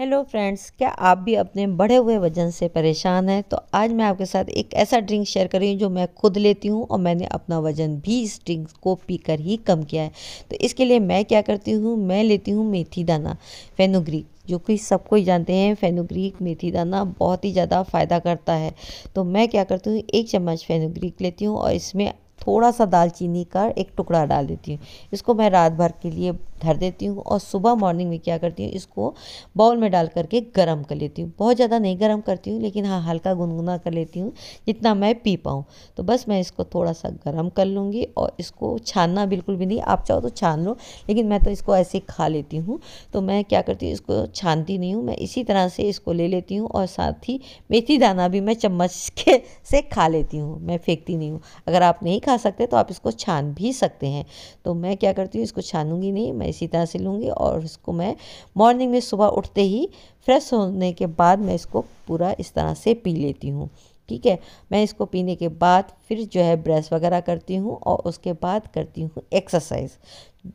hello friends क्या आप भी अपने बढ़े हुए वजन से परेशान हैं तो आज मैं आपके साथ एक ऐसा ड्रिंक शेयर कर रही हूँ जो मैं खुद लेती हूँ और मैंने अपना वजन भी इस ड्रिंक को पीकर ही कम किया है तो इसके लिए मैं क्या करती हूँ मैं लेती हूँ मेथी दाना फेनोग्रीक जो कि सबको ही जानते हैं फेनोग्रीक मेथी दाना बहुत ही ज़्यादा फ़ायदा करता है तो मैं क्या करती हूँ एक चम्मच फेनोग्रीक लेती हूँ और इसमें थोड़ा सा दालचीनी का एक टुकड़ा डाल देती हूँ इसको मैं रात भर के लिए धर देती हूँ और सुबह मॉर्निंग में क्या करती हूँ इसको बाउल में डाल करके गर्म कर लेती हूँ बहुत ज़्यादा नहीं गर्म करती हूँ लेकिन हाँ हल्का गुनगुना कर लेती हूँ जितना मैं पी पाऊँ तो बस मैं इसको थोड़ा सा गर्म कर लूँगी और इसको छानना बिल्कुल भी नहीं आप चाहो तो छान लो लेकिन मैं तो इसको ऐसे खा लेती हूँ तो मैं क्या करती हूँ इसको छानती नहीं हूँ मैं इसी तरह से इसको ले लेती हूँ और साथ ही मेथी दाना भी मैं चम्मच के से खा लेती हूँ मैं फेंकती नहीं हूँ अगर आप नहीं खा सकते तो आप इसको छान भी सकते हैं तो मैं क्या करती हूँ इसको छानूंगी नहीं मैं इसी तरह से लूँगी और उसको मैं मॉर्निंग में सुबह उठते ही फ्रेश होने के बाद मैं इसको पूरा इस तरह से पी लेती हूँ ठीक है मैं इसको पीने के बाद फिर जो है ब्रश वगैरह करती हूँ और उसके बाद करती हूँ एक्सरसाइज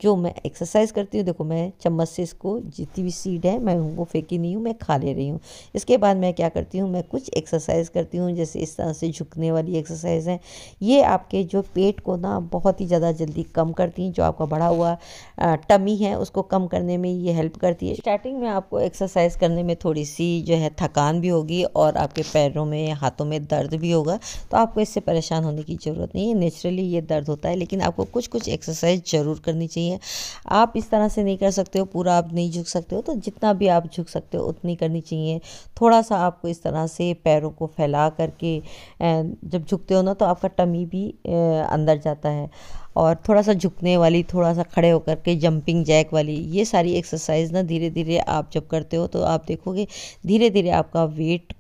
जो मैं एक्सरसाइज करती हूँ देखो मैं चम्मच से इसको जितनी भी सीड है मैं उनको फेंकी नहीं हूँ मैं खा ले रही हूँ इसके बाद मैं क्या करती हूँ मैं कुछ एक्सरसाइज करती हूँ जैसे इस तरह से झुकने वाली एक्सरसाइज है ये आपके जो पेट को ना बहुत ही ज़्यादा जल्दी कम करती हैं जो आपका बढ़ा हुआ टमी है उसको कम करने में ये हेल्प करती है स्टार्टिंग में आपको एक्सरसाइज करने में थोड़ी सी जो है थकान भी होगी और आपके पैरों में हाथों में दर्द भी होगा तो आपको इससे परेशान होने की ज़रूरत नहीं है नेचुरली ये दर्द होता है लेकिन आपको कुछ कुछ एक्सरसाइज ज़रूर करनी चाहिए चाहिए आप इस तरह से नहीं कर सकते हो पूरा आप नहीं झुक सकते हो तो जितना भी आप झुक सकते हो उतनी करनी चाहिए थोड़ा सा आपको इस तरह से पैरों को फैला करके जब झुकते हो ना तो आपका टमी भी अंदर जाता है और थोड़ा सा झुकने वाली थोड़ा सा खड़े होकर के जंपिंग जैक वाली ये सारी एक्सरसाइज ना धीरे धीरे आप जब करते हो तो आप देखोगे धीरे धीरे आपका वेट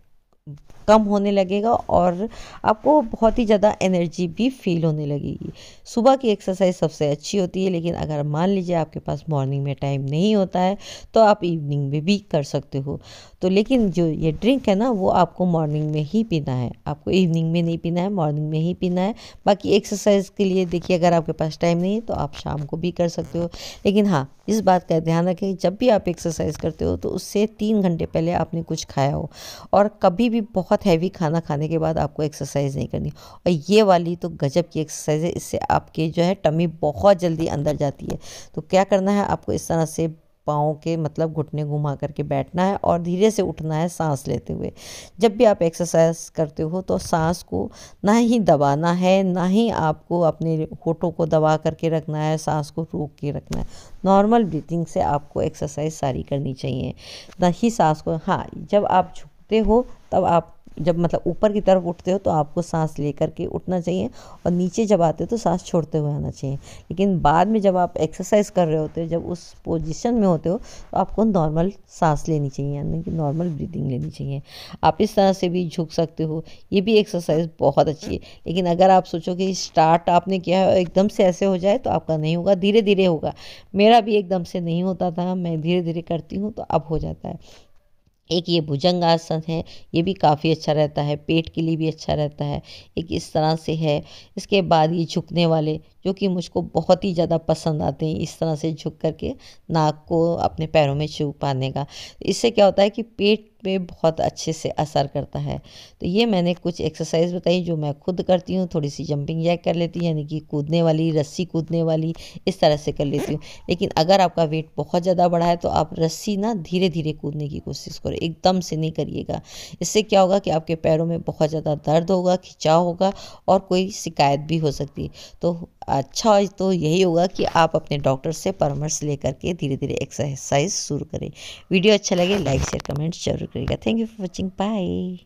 कम होने लगेगा और आपको बहुत ही ज़्यादा एनर्जी भी फील होने लगेगी सुबह की एक्सरसाइज सबसे अच्छी होती है लेकिन अगर मान लीजिए आपके पास मॉर्निंग में टाइम नहीं होता है तो आप इवनिंग में भी कर सकते हो तो लेकिन जो ये ड्रिंक है ना वो आपको मॉर्निंग में ही पीना है आपको इवनिंग में नहीं पीना है मॉर्निंग में ही पीना है बाकी एक्सरसाइज के लिए देखिए अगर आपके पास टाइम नहीं है तो आप शाम को भी कर सकते हो लेकिन हाँ इस बात का ध्यान रखें जब भी आप एक्सरसाइज करते हो तो उससे तीन घंटे पहले आपने कुछ खाया हो और कभी भी बहुत हैवी खाना खाने के बाद आपको एक्सरसाइज नहीं करनी और ये वाली तो गजब की एक्सरसाइज है इससे आपके जो है टमी बहुत जल्दी अंदर जाती है तो क्या करना है आपको इस तरह से पाँव के मतलब घुटने घुमा करके बैठना है और धीरे से उठना है सांस लेते हुए जब भी आप एक्सरसाइज करते हो तो सांस को ना ही दबाना है ना ही आपको अपने होठों को दबा करके रखना है सांस को रोक के रखना है नॉर्मल ब्रीथिंग से आपको एक्सरसाइज सारी करनी चाहिए ना ही सांस को हाँ जब आप झुक उठते हो तब आप जब मतलब ऊपर की तरफ उठते हो तो आपको सांस लेकर के उठना चाहिए और नीचे जब आते हो तो सांस छोड़ते हुए आना चाहिए लेकिन बाद में जब आप एक्सरसाइज कर रहे होते हो जब उस पोजीशन में होते हो तो आपको नॉर्मल सांस लेनी चाहिए यानी कि नॉर्मल ब्रीदिंग लेनी चाहिए आप इस तरह से भी झुक सकते हो ये भी एक्सरसाइज बहुत अच्छी है लेकिन अगर आप सोचो कि स्टार्ट आपने किया है एकदम से ऐसे हो जाए तो आपका नहीं होगा धीरे धीरे होगा मेरा भी एकदम से नहीं होता था मैं धीरे धीरे करती हूँ तो अब हो जाता है एक ये भुजंग आसन है ये भी काफ़ी अच्छा रहता है पेट के लिए भी अच्छा रहता है एक इस तरह से है इसके बाद ये झुकने वाले जो कि मुझको बहुत ही ज़्यादा पसंद आते हैं इस तरह से झुक करके नाक को अपने पैरों में छू पाने का इससे क्या होता है कि पेट पे बहुत अच्छे से असर करता है तो ये मैंने कुछ एक्सरसाइज बताई जो मैं खुद करती हूँ थोड़ी सी जंपिंग जैक कर लेती हूँ यानी कि कूदने वाली रस्सी कूदने वाली इस तरह से कर लेती हूँ लेकिन अगर आपका वेट बहुत ज़्यादा बढ़ा है तो आप रस्सी ना धीरे धीरे कूदने की कोशिश करो एकदम से नहीं करिएगा इससे क्या होगा कि आपके पैरों में बहुत ज़्यादा दर्द होगा खिंचाव होगा और कोई शिकायत भी हो सकती है तो अच्छा तो यही होगा कि आप अपने डॉक्टर से परामर्श लेकर के धीरे धीरे एक्सरसाइज शुरू करें वीडियो अच्छा लगे लाइक शेयर कमेंट जरूर करिएगा thank you for watching bye